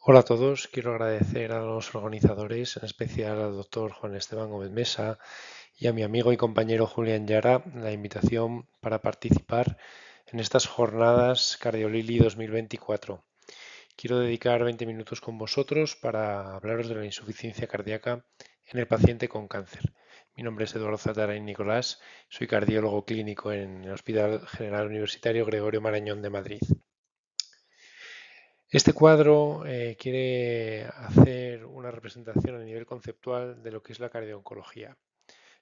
Hola a todos, quiero agradecer a los organizadores, en especial al doctor Juan Esteban Gómez Mesa y a mi amigo y compañero Julián Yara la invitación para participar en estas jornadas Cardiolili 2024. Quiero dedicar 20 minutos con vosotros para hablaros de la insuficiencia cardíaca en el paciente con cáncer. Mi nombre es Eduardo Zatarain Nicolás, soy cardiólogo clínico en el Hospital General Universitario Gregorio Marañón de Madrid. Este cuadro eh, quiere hacer una representación a nivel conceptual de lo que es la cardiooncología.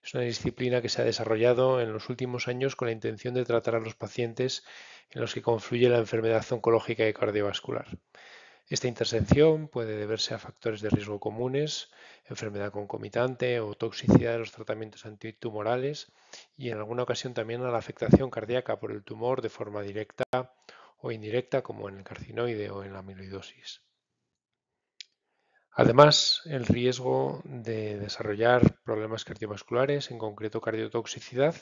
Es una disciplina que se ha desarrollado en los últimos años con la intención de tratar a los pacientes en los que confluye la enfermedad oncológica y cardiovascular. Esta intersección puede deberse a factores de riesgo comunes, enfermedad concomitante o toxicidad de los tratamientos antitumorales y en alguna ocasión también a la afectación cardíaca por el tumor de forma directa o indirecta como en el carcinoide o en la amiloidosis. Además, el riesgo de desarrollar problemas cardiovasculares, en concreto cardiotoxicidad,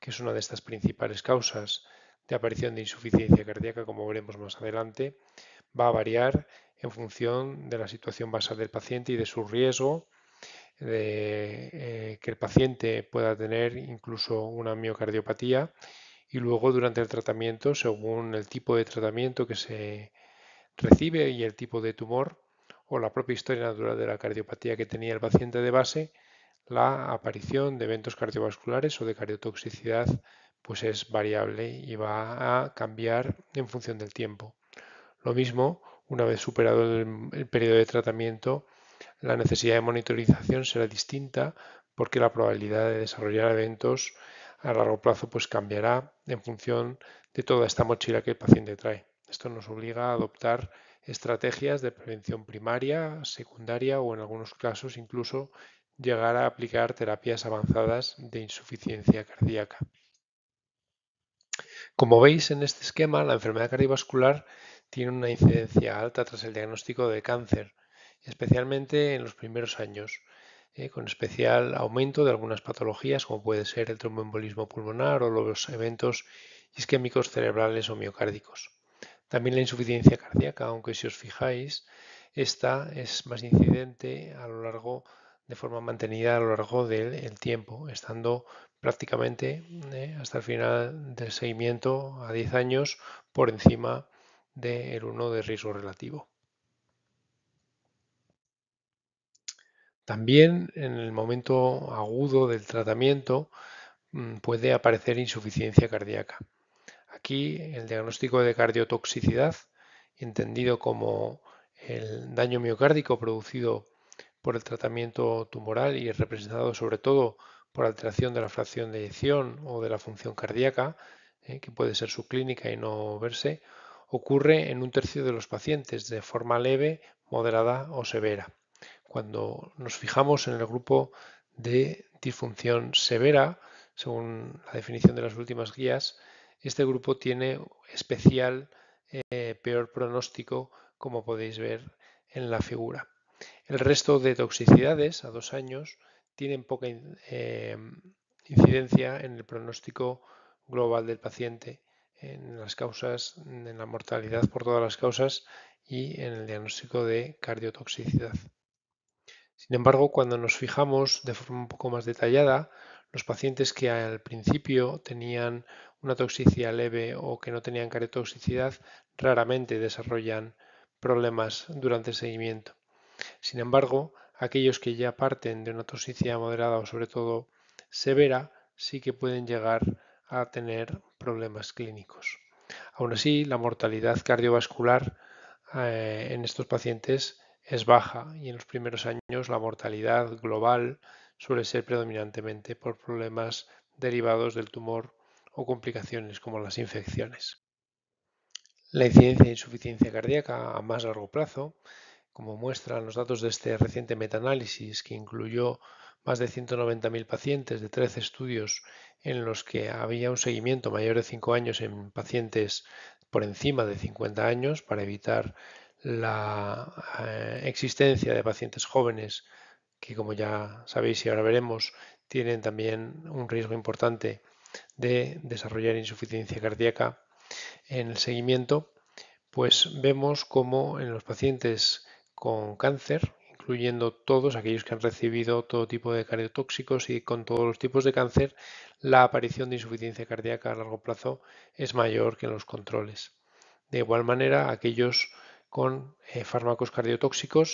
que es una de estas principales causas de aparición de insuficiencia cardíaca, como veremos más adelante, va a variar en función de la situación basal del paciente y de su riesgo de eh, que el paciente pueda tener incluso una miocardiopatía y luego durante el tratamiento, según el tipo de tratamiento que se recibe y el tipo de tumor o la propia historia natural de la cardiopatía que tenía el paciente de base, la aparición de eventos cardiovasculares o de cardiotoxicidad pues es variable y va a cambiar en función del tiempo. Lo mismo, una vez superado el, el periodo de tratamiento, la necesidad de monitorización será distinta porque la probabilidad de desarrollar eventos a largo plazo pues cambiará en función de toda esta mochila que el paciente trae. Esto nos obliga a adoptar estrategias de prevención primaria, secundaria o en algunos casos incluso llegar a aplicar terapias avanzadas de insuficiencia cardíaca. Como veis en este esquema, la enfermedad cardiovascular tiene una incidencia alta tras el diagnóstico de cáncer, especialmente en los primeros años, eh, con especial aumento de algunas patologías como puede ser el tromboembolismo pulmonar o los eventos isquémicos cerebrales o miocárdicos. También la insuficiencia cardíaca, aunque si os fijáis, esta es más incidente a lo largo de forma mantenida a lo largo del tiempo, estando prácticamente eh, hasta el final del seguimiento a 10 años por encima del 1 de riesgo relativo. También en el momento agudo del tratamiento mm, puede aparecer insuficiencia cardíaca. Aquí el diagnóstico de cardiotoxicidad, entendido como el daño miocárdico producido por el tratamiento tumoral y representado sobre todo por alteración de la fracción de eyección o de la función cardíaca, eh, que puede ser subclínica y no verse, ocurre en un tercio de los pacientes de forma leve, moderada o severa cuando nos fijamos en el grupo de disfunción severa, según la definición de las últimas guías, este grupo tiene especial eh, peor pronóstico, como podéis ver en la figura. El resto de toxicidades a dos años tienen poca eh, incidencia en el pronóstico global del paciente, en las causas, en la mortalidad por todas las causas y en el diagnóstico de cardiotoxicidad. Sin embargo, cuando nos fijamos de forma un poco más detallada, los pacientes que al principio tenían una toxicidad leve o que no tenían caretoxicidad raramente desarrollan problemas durante el seguimiento. Sin embargo, aquellos que ya parten de una toxicidad moderada o sobre todo severa sí que pueden llegar a tener problemas clínicos. Aún así, la mortalidad cardiovascular eh, en estos pacientes es baja y en los primeros años la mortalidad global suele ser predominantemente por problemas derivados del tumor o complicaciones como las infecciones. La incidencia de insuficiencia cardíaca a más largo plazo, como muestran los datos de este reciente metaanálisis que incluyó más de 190.000 pacientes de 13 estudios en los que había un seguimiento mayor de 5 años en pacientes por encima de 50 años para evitar la eh, existencia de pacientes jóvenes que, como ya sabéis y ahora veremos, tienen también un riesgo importante de desarrollar insuficiencia cardíaca en el seguimiento, pues vemos como en los pacientes con cáncer, incluyendo todos aquellos que han recibido todo tipo de cardiotóxicos y con todos los tipos de cáncer, la aparición de insuficiencia cardíaca a largo plazo es mayor que en los controles. De igual manera, aquellos con eh, fármacos cardiotóxicos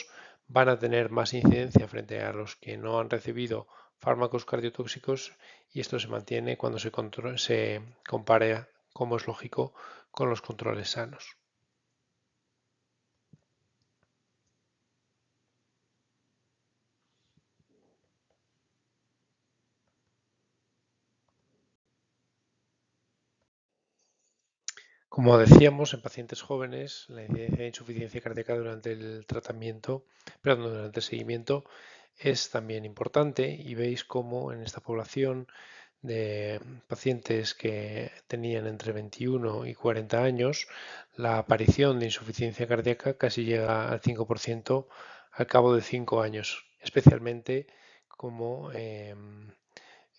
van a tener más incidencia frente a los que no han recibido fármacos cardiotóxicos y esto se mantiene cuando se, se como es lógico, con los controles sanos. Como decíamos, en pacientes jóvenes, la incidencia de insuficiencia cardíaca durante el tratamiento, perdón, durante el seguimiento es también importante y veis cómo en esta población de pacientes que tenían entre 21 y 40 años, la aparición de insuficiencia cardíaca casi llega al 5% al cabo de 5 años, especialmente como em,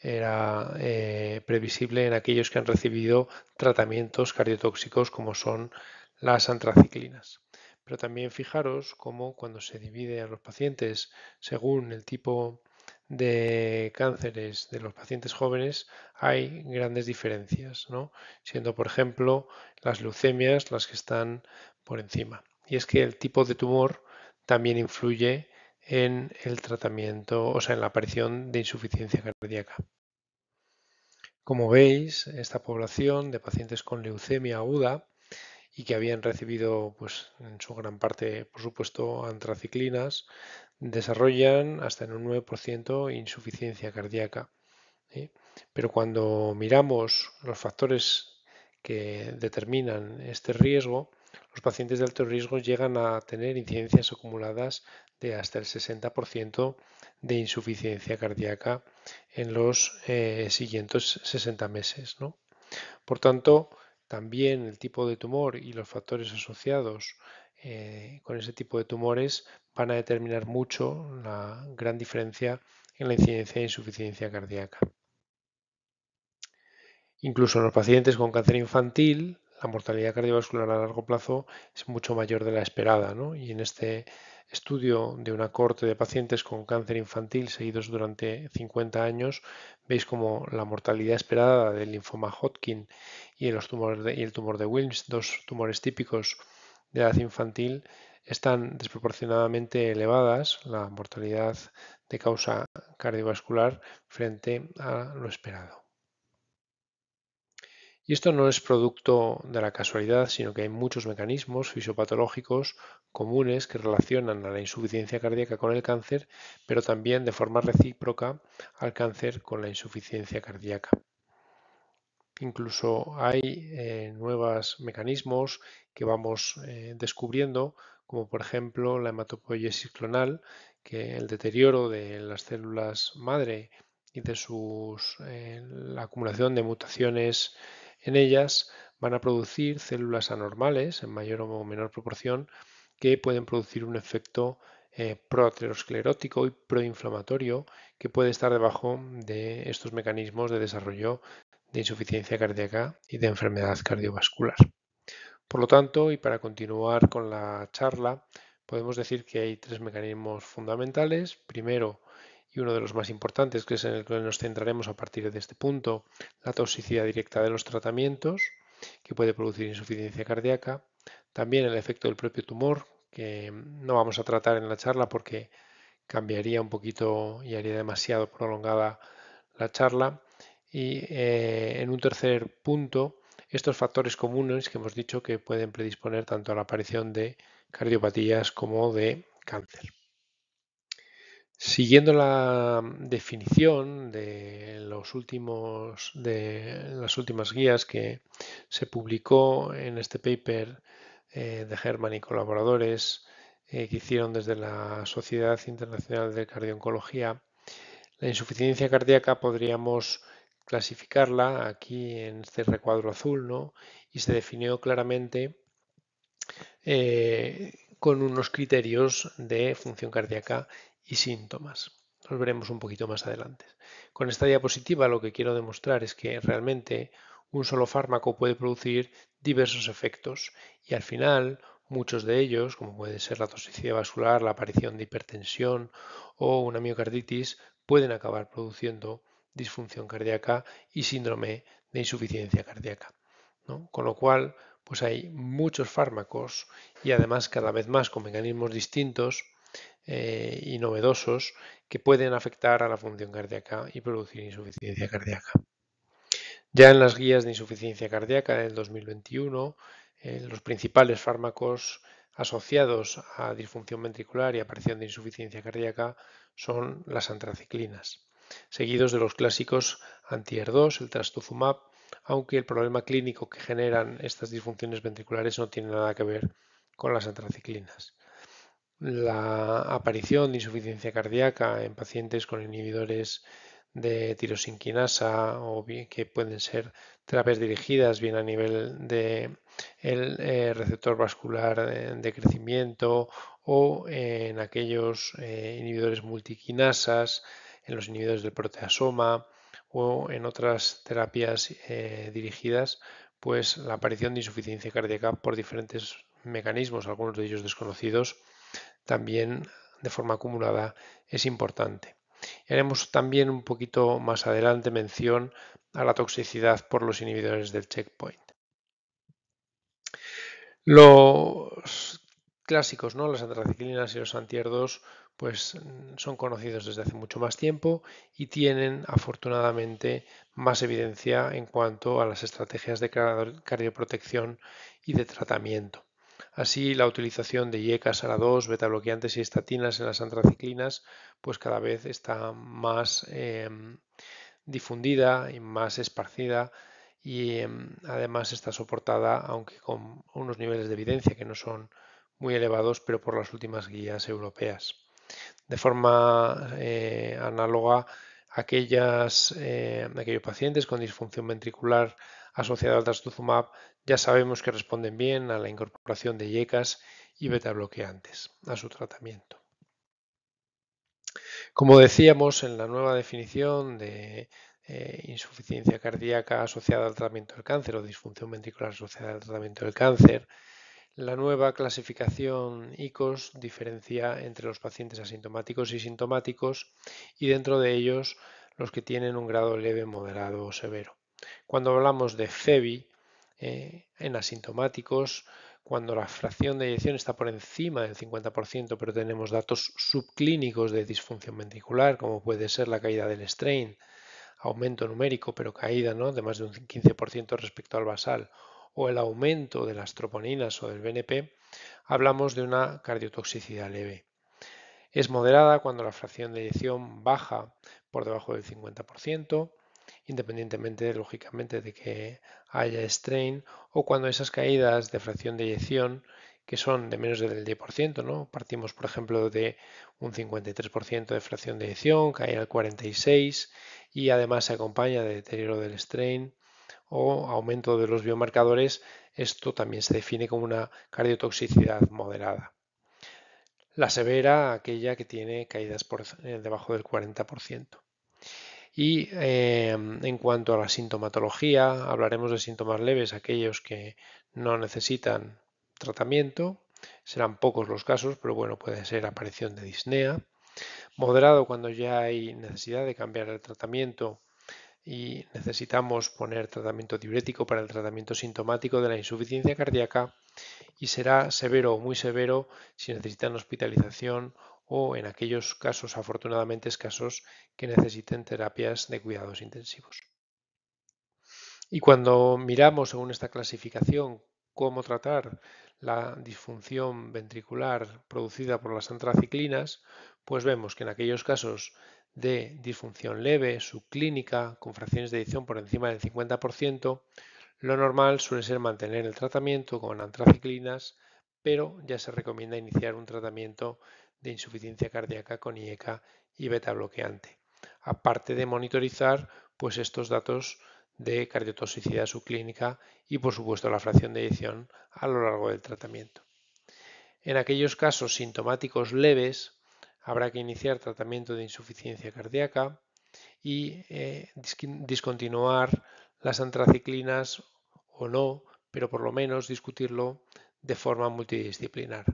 era eh, previsible en aquellos que han recibido tratamientos cardiotóxicos como son las antraciclinas. Pero también fijaros cómo cuando se divide a los pacientes según el tipo de cánceres de los pacientes jóvenes hay grandes diferencias, siendo por ejemplo las leucemias las que están por encima. Y es que el tipo de tumor también influye en el tratamiento, o sea, en la aparición de insuficiencia cardíaca. Como veis, esta población de pacientes con leucemia aguda y que habían recibido, pues en su gran parte, por supuesto, antraciclinas, desarrollan hasta en un 9% insuficiencia cardíaca. Pero cuando miramos los factores que determinan este riesgo, los pacientes de alto riesgo llegan a tener incidencias acumuladas de hasta el 60% de insuficiencia cardíaca en los eh, siguientes 60 meses. ¿no? Por tanto, también el tipo de tumor y los factores asociados eh, con ese tipo de tumores van a determinar mucho la gran diferencia en la incidencia de insuficiencia cardíaca. Incluso en los pacientes con cáncer infantil, la mortalidad cardiovascular a largo plazo es mucho mayor de la esperada, Y en este estudio de una corte de pacientes con cáncer infantil seguidos durante 50 años, veis como la mortalidad esperada del linfoma Hodgkin y, y el tumor de Wilms, dos tumores típicos de edad infantil, están desproporcionadamente elevadas, la mortalidad de causa cardiovascular, frente a lo esperado. Y esto no es producto de la casualidad, sino que hay muchos mecanismos fisiopatológicos comunes que relacionan a la insuficiencia cardíaca con el cáncer, pero también de forma recíproca al cáncer con la insuficiencia cardíaca. Incluso hay eh, nuevos mecanismos que vamos eh, descubriendo, como por ejemplo la hematopoiesis clonal, que el deterioro de las células madre y de sus, eh, la acumulación de mutaciones en ellas van a producir células anormales en mayor o menor proporción que pueden producir un efecto eh, proaterosclerótico y proinflamatorio que puede estar debajo de estos mecanismos de desarrollo de insuficiencia cardíaca y de enfermedad cardiovascular. Por lo tanto, y para continuar con la charla, podemos decir que hay tres mecanismos fundamentales. Primero, y uno de los más importantes, que es en el que nos centraremos a partir de este punto, la toxicidad directa de los tratamientos, que puede producir insuficiencia cardíaca, también el efecto del propio tumor, que no vamos a tratar en la charla porque cambiaría un poquito y haría demasiado prolongada la charla. Y eh, en un tercer punto, estos factores comunes que hemos dicho que pueden predisponer tanto a la aparición de cardiopatías como de cáncer. Siguiendo la mm, definición de, los últimos, de las últimas guías que se publicó en este paper eh, de Herman y colaboradores eh, que hicieron desde la Sociedad Internacional de Cardio-Oncología, la insuficiencia cardíaca podríamos clasificarla aquí en este recuadro azul ¿no? y se definió claramente eh, con unos criterios de función cardíaca y síntomas. Los veremos un poquito más adelante. Con esta diapositiva lo que quiero demostrar es que realmente un solo fármaco puede producir diversos efectos y al final muchos de ellos, como puede ser la toxicidad vascular, la aparición de hipertensión o una miocarditis, pueden acabar produciendo disfunción cardíaca y síndrome de insuficiencia cardíaca. Con lo cual, pues hay muchos fármacos y además cada vez más con mecanismos distintos eh, y novedosos que pueden afectar a la función cardíaca y producir insuficiencia cardíaca. Ya en las guías de insuficiencia cardíaca del 2021, eh, los principales fármacos asociados a disfunción ventricular y aparición de insuficiencia cardíaca son las antraciclinas, seguidos de los clásicos anti-ER2, el trastuzumab, aunque el problema clínico que generan estas disfunciones ventriculares no tiene nada que ver con las antraciclinas la aparición de insuficiencia cardíaca en pacientes con inhibidores de tirosinquinasa o que pueden ser terapias dirigidas bien a nivel del eh, receptor vascular de, crecimiento o en aquellos eh, inhibidores multiquinasas, en los inhibidores del proteasoma o en otras terapias eh, dirigidas, pues la aparición de insuficiencia cardíaca por diferentes mecanismos, algunos de ellos desconocidos, también de forma acumulada es importante. Haremos también un poquito más adelante mención a la toxicidad por los inhibidores del checkpoint. Los clásicos, ¿no? las antraciclinas y los antierdos, pues mm, son conocidos desde hace mucho más tiempo y tienen afortunadamente más evidencia en cuanto a las estrategias de cardioprotección y de tratamiento. Así, la utilización de IECA, SARA2, bloqueantes y estatinas en las antraciclinas, pues cada vez está más em, difundida y más esparcida y em, además está soportada, aunque con unos niveles de evidencia que no son muy elevados, pero por las últimas guías europeas. De forma eh, análoga, aquellas, eh, aquellos pacientes con disfunción ventricular asociada al trastuzumab ya sabemos que responden bien a la incorporación de yecas y beta bloqueantes a su tratamiento. Como decíamos en la nueva definición de eh, insuficiencia cardíaca asociada al tratamiento del cáncer o disfunción ventricular asociada al tratamiento del cáncer, la nueva clasificación ICOS diferencia entre los pacientes asintomáticos y sintomáticos y dentro de ellos los que tienen un grado leve, moderado o severo. Cuando hablamos de FEBI eh, en asintomáticos, cuando la fracción de eyección está por encima del 50%, pero tenemos datos subclínicos de disfunción ventricular, como puede ser la caída del strain, aumento numérico, pero caída de más de un 15% respecto al basal, o el aumento de las troponinas o del BNP, hablamos de una cardiotoxicidad leve. Es moderada cuando la fracción de eyección baja por debajo del 50%, independientemente lógicamente de que haya strain o cuando esas caídas de fracción de eyección que son de menos del 10%, ¿no? Partimos, por ejemplo, de un 53% de fracción de eyección, cae al 46% y además se acompaña de deterioro del strain o aumento de los biomarcadores, esto también se define como una cardiotoxicidad moderada. La severa, aquella que tiene caídas por eh, debajo del 40%. Y em, en cuanto a la sintomatología, hablaremos de síntomas leves, aquellos que no necesitan tratamiento. Serán pocos los casos, pero bueno, puede ser aparición de disnea. Moderado cuando ya hay necesidad de cambiar el tratamiento y necesitamos poner tratamiento diurético para el tratamiento sintomático de la insuficiencia cardíaca y será severo o muy severo si necesitan hospitalización o en aquellos casos afortunadamente escasos que necesiten terapias de cuidados intensivos. Y cuando miramos según esta clasificación cómo tratar la disfunción ventricular producida por las antraciclinas, pues vemos que en aquellos casos de disfunción leve, subclínica, con fracciones de edición por encima del 50%, lo normal suele ser mantener el tratamiento con antraciclinas, pero ya se recomienda iniciar un tratamiento de insuficiencia cardíaca con IECA y beta bloqueante. Aparte de monitorizar pues estos datos de cardiotoxicidad subclínica y por supuesto la fracción de edición a lo largo del tratamiento. En aquellos casos sintomáticos leves habrá que iniciar tratamiento de insuficiencia cardíaca y eh, discontinuar las antraciclinas o no, pero por lo menos discutirlo de forma multidisciplinar.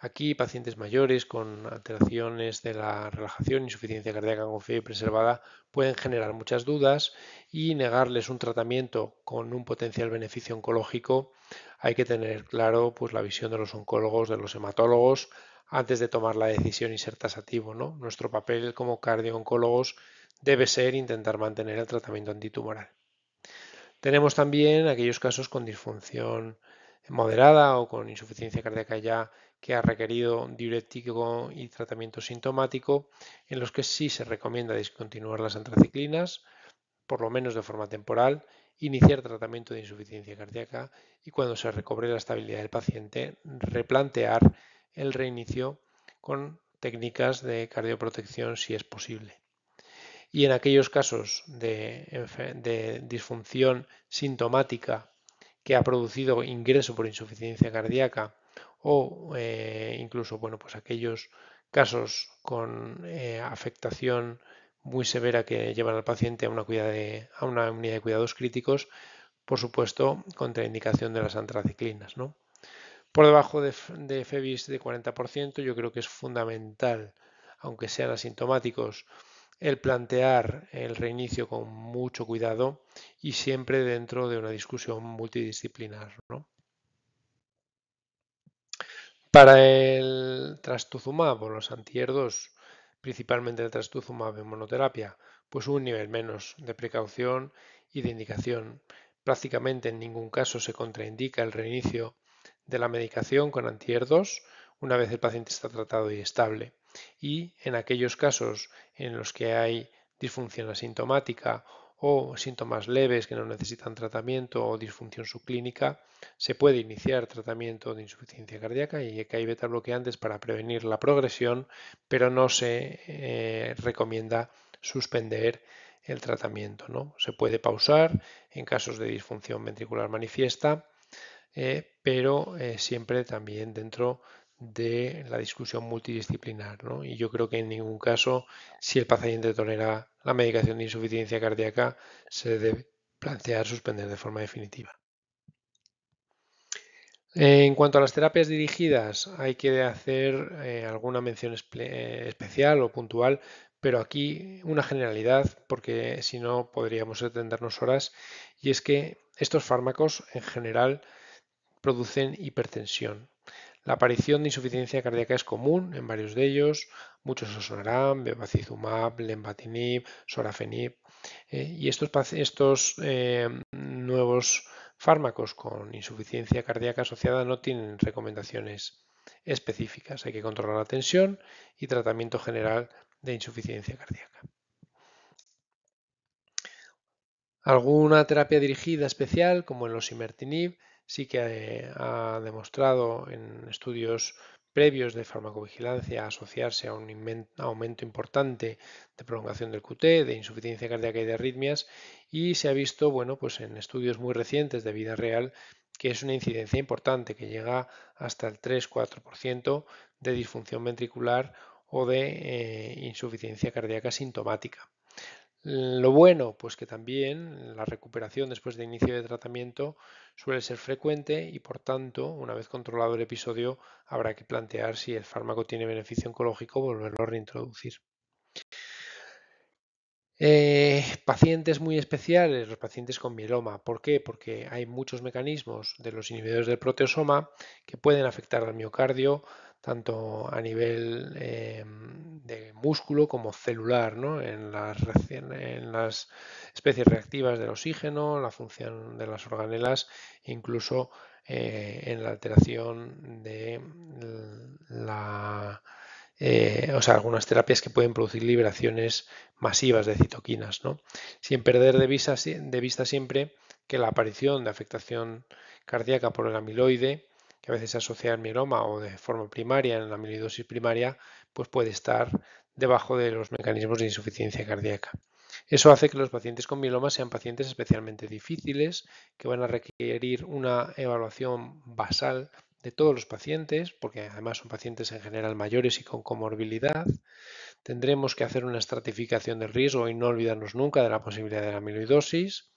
Aquí pacientes mayores con alteraciones de la relajación, insuficiencia cardíaca con y preservada pueden generar muchas dudas y negarles un tratamiento con un potencial beneficio oncológico. Hay que tener claro pues, la visión de los oncólogos, de los hematólogos, antes de tomar la decisión y ser tasativo. ¿no? Nuestro papel como cardiooncólogos debe ser intentar mantener el tratamiento antitumoral. Tenemos también aquellos casos con disfunción moderada o con insuficiencia cardíaca ya que ha requerido diurético y tratamiento sintomático, en los que sí se recomienda discontinuar las antraciclinas, por lo menos de forma temporal, iniciar tratamiento de insuficiencia cardíaca y cuando se recobre la estabilidad del paciente, replantear el reinicio con técnicas de cardioprotección si es posible. Y en aquellos casos de, de disfunción sintomática que ha producido ingreso por insuficiencia cardíaca, o eh, incluso bueno, pues aquellos casos con eh, afectación muy severa que llevan al paciente a una, unidad de cuidados críticos, por supuesto, contraindicación de las antraciclinas. ¿no? Por debajo de, de FEBIS de 40%, yo creo que es fundamental, aunque sean asintomáticos, el plantear el reinicio con mucho cuidado y siempre dentro de una discusión multidisciplinar. ¿no? Para el trastuzumab o los antierdos, principalmente el trastuzumab en monoterapia, pues un nivel menos de precaución y de indicación. Prácticamente en ningún caso se contraindica el reinicio de la medicación con antierdos una vez el paciente está tratado y estable. Y en aquellos casos en los que hay disfunción asintomática o síntomas leves que no necesitan tratamiento o disfunción subclínica, se puede iniciar tratamiento de insuficiencia cardíaca y que hay beta bloqueantes para prevenir la progresión, pero no se eh, recomienda suspender el tratamiento. ¿no? Se puede pausar en casos de disfunción ventricular manifiesta, eh, pero eh, siempre también dentro de la discusión multidisciplinar. Y yo creo que en ningún caso, si el paciente tolera la medicación de insuficiencia cardíaca se debe plantear suspender de forma definitiva. En cuanto a las terapias dirigidas, hay que hacer eh, alguna mención eh, especial o puntual, pero aquí una generalidad, porque si no podríamos atendernos horas, y es que estos fármacos en general producen hipertensión. La aparición de insuficiencia cardíaca es común en varios de ellos, muchos son sonarán, bevacizumab, lenvatinib, sorafenib, eh, y estos, em, nuevos fármacos con insuficiencia cardíaca asociada no tienen recomendaciones específicas. Hay que controlar la tensión y tratamiento general de insuficiencia cardíaca. Alguna terapia dirigida especial, como en los imertinib, sí que eh, ha demostrado en estudios previos de farmacovigilancia asociarse a un aumento importante de prolongación del QT, de insuficiencia cardíaca y de arritmias, y se ha visto, bueno, pues en estudios muy recientes de vida real que es una incidencia importante que llega hasta el 3-4% de disfunción ventricular o de eh, insuficiencia cardíaca sintomática. Mm, lo bueno, pues que también la recuperación después de inicio de tratamiento suele ser frecuente y por tanto, una vez controlado el episodio, habrá que plantear si el fármaco tiene beneficio oncológico volverlo a reintroducir. Eh, pacientes muy especiales, los pacientes con mieloma. ¿Por qué? Porque hay muchos mecanismos de los inhibidores del proteosoma que pueden afectar al miocardio, tanto a nivel eh, de músculo como celular, ¿no? en, las especies reactivas del oxígeno, la función de las organelas, incluso eh, en la alteración de eh, algunas terapias que pueden producir liberaciones masivas de citoquinas, ¿no? sin perder de de vista siempre que la aparición de afectación cardíaca por el amiloide que a veces se al mieloma o de forma primaria, en la amiloidosis primaria, pues puede estar debajo de los mecanismos de insuficiencia cardíaca. Eso hace que los pacientes con mieloma sean pacientes especialmente difíciles, que van a requerir una evaluación basal de todos los pacientes, porque además son pacientes en general mayores y con comorbilidad. Tendremos que hacer una estratificación de riesgo y no olvidarnos nunca de la posibilidad de la amiloidosis.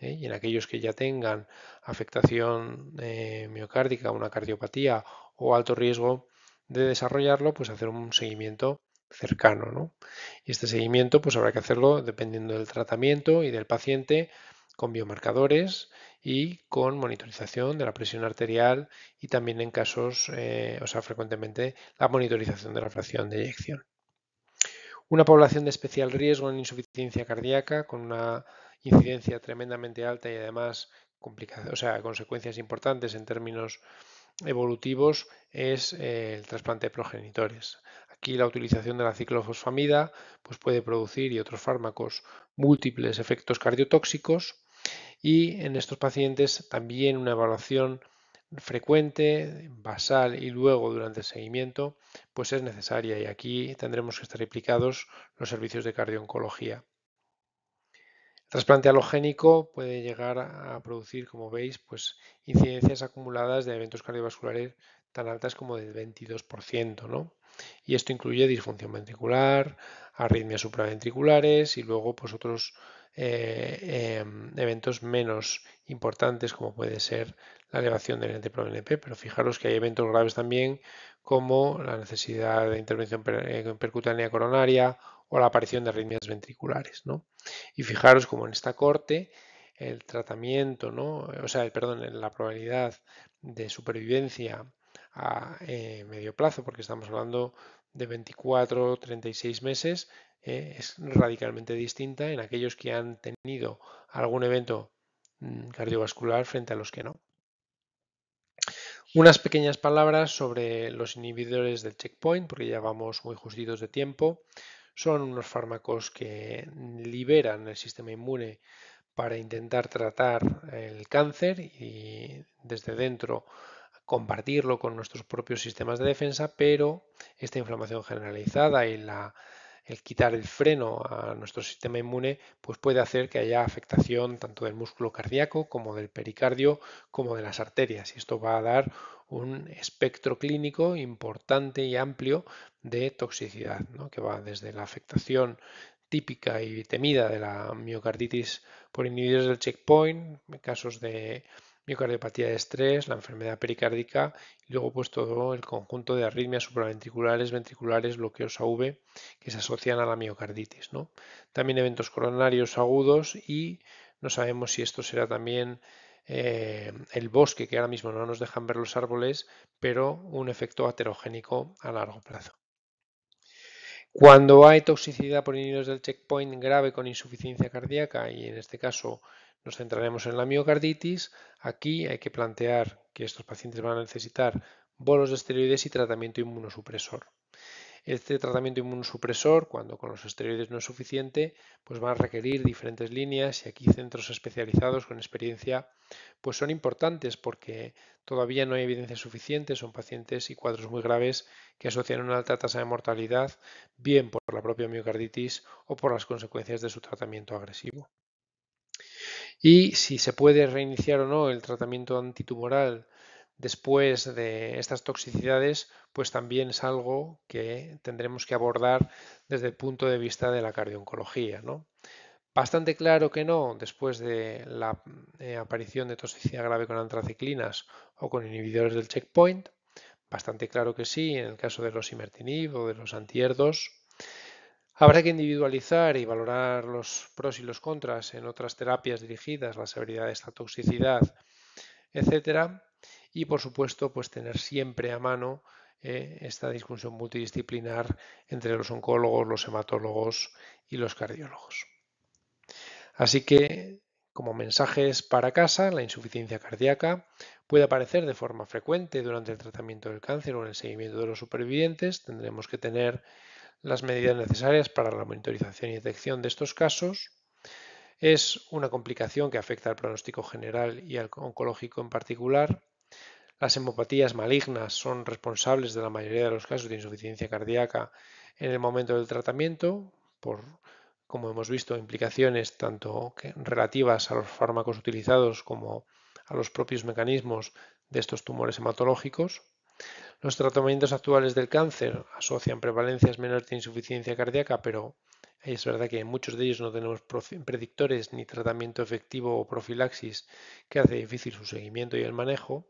¿eh? y en aquellos que ya tengan afectación eh, miocárdica, una cardiopatía o alto riesgo de desarrollarlo, pues hacer un seguimiento cercano. Y este seguimiento pues habrá que hacerlo dependiendo del tratamiento y del paciente con biomarcadores y con monitorización de la presión arterial y también en casos, eh, o sea, frecuentemente la monitorización de la fracción de eyección. Una población de especial riesgo en insuficiencia cardíaca con una incidencia tremendamente alta y además o sea, consecuencias importantes en términos evolutivos es eh, el trasplante de progenitores. Aquí la utilización de la ciclofosfamida pues puede producir y otros fármacos múltiples efectos cardiotóxicos y en estos pacientes también una evaluación frecuente, basal y luego durante el seguimiento, pues es necesaria y aquí tendremos que estar implicados los servicios de cardiooncología trasplante alogénico puede llegar a producir, como veis, pues incidencias acumuladas de eventos cardiovasculares tan altas como del 22%, ¿no? Y esto incluye disfunción ventricular, arritmias supraventriculares y luego pues otros eh, em, eventos menos importantes como puede ser la elevación del ente proNP. pero fijaros que hay eventos graves también como la necesidad de intervención eh, percutánea coronaria o la aparición de arritmias ventriculares. Y fijaros como en esta corte el tratamiento, o sea, perdón, la probabilidad de supervivencia a eh, medio plazo, porque estamos hablando de 24 36 meses, eh, es radicalmente distinta en aquellos que han tenido algún evento mm, cardiovascular frente a los que no. Unas pequeñas palabras sobre los inhibidores del checkpoint, porque ya vamos muy justitos de tiempo. Son unos fármacos que liberan el sistema inmune para intentar tratar el cáncer y desde dentro compartirlo con nuestros propios sistemas de defensa, pero esta inflamación generalizada y la el quitar el freno a nuestro sistema inmune pues puede hacer que haya afectación tanto del músculo cardíaco como del pericardio como de las arterias y esto va a dar un espectro clínico importante y amplio de toxicidad ¿no? que va desde la afectación típica y temida de la miocarditis por inhibidores del checkpoint, casos de miocardiopatía de estrés, la enfermedad pericárdica y luego pues todo el conjunto de arritmias supraventriculares, ventriculares, bloqueos AV que se asocian a la miocarditis. También eventos coronarios agudos y no sabemos si esto será también eh, el bosque, que ahora mismo no nos dejan ver los árboles, pero un efecto aterogénico a largo plazo. Cuando hay toxicidad por inhibidores del checkpoint grave con insuficiencia cardíaca, y en este caso nos centraremos en la miocarditis, Aquí hay que plantear que estos pacientes van a necesitar bolos de esteroides y tratamiento inmunosupresor. Este tratamiento inmunosupresor, cuando con los esteroides no es suficiente, pues van a requerir diferentes líneas y aquí centros especializados con experiencia pues son importantes porque todavía no hay evidencia suficiente, son pacientes y cuadros muy graves que asocian una alta tasa de mortalidad bien por la propia miocarditis o por las consecuencias de su tratamiento agresivo y si se puede reiniciar o no el tratamiento antitumoral después de estas toxicidades, pues también es algo que tendremos que abordar desde el punto de vista de la cardioncología. ¿no? Bastante claro que no, después de la eh, aparición de toxicidad grave con antraciclinas o con inhibidores del checkpoint. Bastante claro que sí, en el caso de los imertinib o de los antierdos. Habrá que individualizar y valorar los pros y los contras en otras terapias dirigidas, la severidad de esta toxicidad, etcétera. Y por supuesto, pues tener siempre a mano eh, esta discusión multidisciplinar entre los oncólogos, los hematólogos y los cardiólogos. Así que, como mensajes para casa, la insuficiencia cardíaca puede aparecer de forma frecuente durante el tratamiento del cáncer o en el seguimiento de los supervivientes. Tendremos que tener las medidas necesarias para la monitorización y detección de estos casos. Es una complicación que afecta al pronóstico general y al oncológico en particular. Las hemopatías malignas son responsables de la mayoría de los casos de insuficiencia cardíaca en el momento del tratamiento, por, como hemos visto, implicaciones tanto relativas a los fármacos utilizados como a los propios mecanismos de estos tumores hematológicos. Los tratamientos actuales del cáncer asocian prevalencias menores de insuficiencia cardíaca, pero es verdad que en muchos de ellos no tenemos predictores ni tratamiento efectivo o profilaxis que hace difícil su seguimiento y el manejo.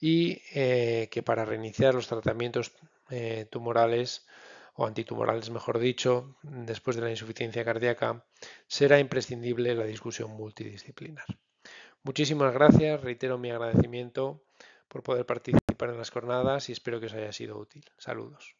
Y eh, que para reiniciar los tratamientos eh, tumorales o antitumorales, mejor dicho, después de la insuficiencia cardíaca, será imprescindible la discusión multidisciplinar. Muchísimas gracias, reitero mi agradecimiento por poder participar para las jornadas y espero que os haya sido útil. Saludos.